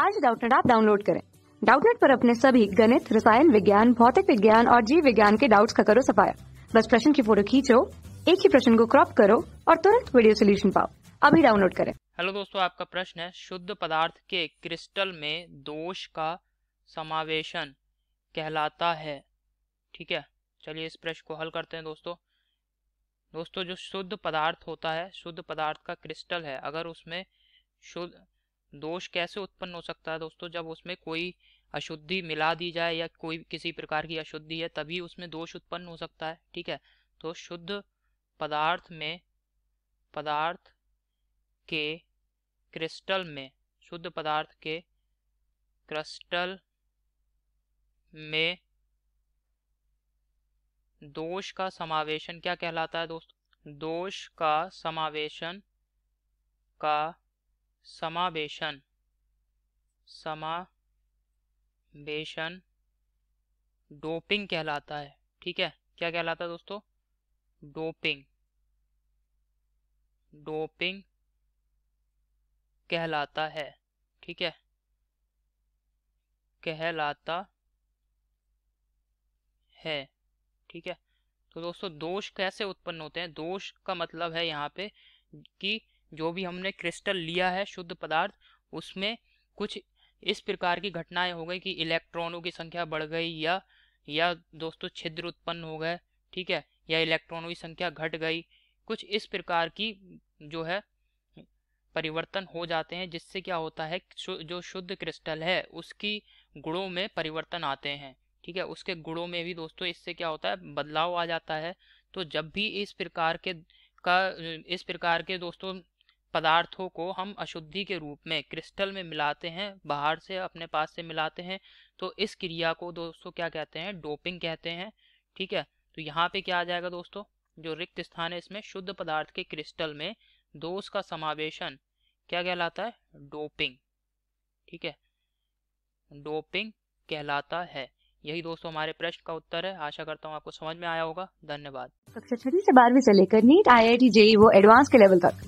आज डाउटनेट आप डाउनलोड करें डाउटनेट पर अपने सभी गणित रसायन विज्ञान भौतिक विज्ञान और जीव विज्ञान के डाउट्स का करो सफाया बस प्रश्न की फोटो खींचो एक ही प्रश्न को क्रॉप करो और तुरंत वीडियो सोल्यूशन पाओ अभी डाउनलोड करें हेलो दोस्तों आपका प्रश्न है शुद्ध पदार्थ के क्रिस्टल में दोष का समावेशन कहलाता है ठीक है चलिए इस प्रश्न को हल करते हैं दोस्तों दोस्तों जो शुद्ध पदार्थ होता है शुद्ध पदार्थ का क्रिस्टल है अगर उसमें शुद्ध दोष कैसे उत्पन्न हो सकता है दोस्तों जब उसमें कोई अशुद्धि मिला दी जाए या कोई किसी प्रकार की अशुद्धि है तभी उसमें दोष उत्पन्न हो सकता है ठीक है तो शुद्ध पदार्थ में पदार्थ के क्रिस्टल में शुद्ध पदार्थ के क्रिस्टल में दोष का समावेशन क्या कहलाता है दोस्तों दोष का समावेशन का समावेशन समावेशन डोपिंग कहलाता है ठीक है क्या कहलाता है दोस्तों डोपिंग डोपिंग कहलाता है ठीक है कहलाता है ठीक है तो दोस्तों दोष कैसे उत्पन्न होते हैं दोष का मतलब है यहाँ पे कि जो भी हमने क्रिस्टल लिया है शुद्ध पदार्थ उसमें कुछ इस प्रकार की घटनाएं हो गई कि इलेक्ट्रॉनों की संख्या बढ़ गई या या दोस्तों छिद्र उत्पन्न हो गए ठीक है या इलेक्ट्रॉनों की संख्या घट गई कुछ इस प्रकार की जो है परिवर्तन हो जाते हैं जिससे क्या होता है जो शुद्ध क्रिस्टल है उसकी गुणों में परिवर्तन आते हैं ठीक है उसके गुणों में भी दोस्तों इससे क्या होता है बदलाव आ जाता है तो जब भी इस प्रकार के का इस प्रकार के दोस्तों पदार्थों को हम अशुद्धि के रूप में क्रिस्टल में मिलाते हैं बाहर से अपने पास से मिलाते हैं तो इस क्रिया को दोस्तों क्या कहते हैं डोपिंग कहते हैं ठीक है तो यहाँ पे क्या आ जाएगा दोस्तों जो रिक्त स्थान है इसमें शुद्ध पदार्थ के क्रिस्टल में दोष का समावेशन क्या कहलाता है डोपिंग ठीक है डोपिंग कहलाता है यही दोस्तों हमारे प्रश्न का उत्तर है आशा करता हूँ आपको समझ में आया होगा धन्यवाद कक्षा छठी से बारहवीं से लेकर NEET I I T JEE वो एडवांस के लेवल तक